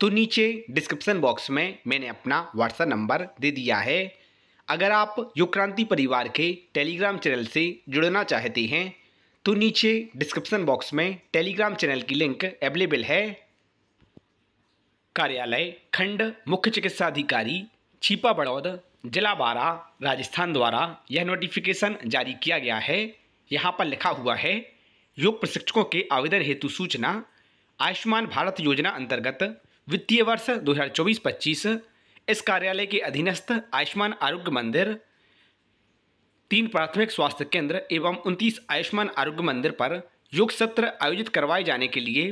तो नीचे description box में मैंने अपना व्हाट्सएप नंबर दे दिया है अगर आप युग क्रांति परिवार के टेलीग्राम चैनल से जुड़ना चाहते हैं तो नीचे डिस्क्रिप्शन बॉक्स में टेलीग्राम चैनल की लिंक अवेलेबल है कार्यालय खंड मुख्य चिकित्सा अधिकारी छिपा बड़ौद जिला बारा राजस्थान द्वारा यह नोटिफिकेशन जारी किया गया है यहाँ पर लिखा हुआ है योग प्रशिक्षकों के आवेदन हेतु सूचना आयुष्मान भारत योजना अंतर्गत वित्तीय वर्ष 2024-25 इस कार्यालय के अधीनस्थ आयुष्मान आरोग्य मंदिर तीन प्राथमिक स्वास्थ्य केंद्र एवं उनतीस आयुष्मान आरोग्य मंदिर पर योग सत्र आयोजित करवाए जाने के लिए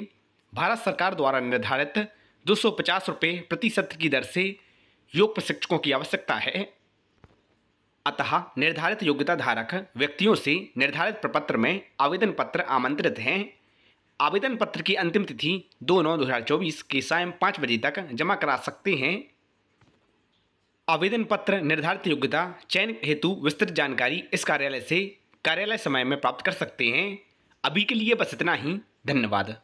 भारत सरकार द्वारा निर्धारित दो सौ प्रति सत्र की दर से योग प्रशिक्षकों की आवश्यकता है अतः निर्धारित योग्यता धारक व्यक्तियों से निर्धारित प्रपत्र में आवेदन पत्र आमंत्रित हैं आवेदन पत्र की अंतिम तिथि दो नौ दो हज़ार चौबीस के सायं पाँच बजे तक जमा करा सकते हैं आवेदन पत्र निर्धारित योग्यता चयन हेतु विस्तृत जानकारी इस कार्यालय से कार्यालय समय में प्राप्त कर सकते हैं अभी के लिए बस इतना ही धन्यवाद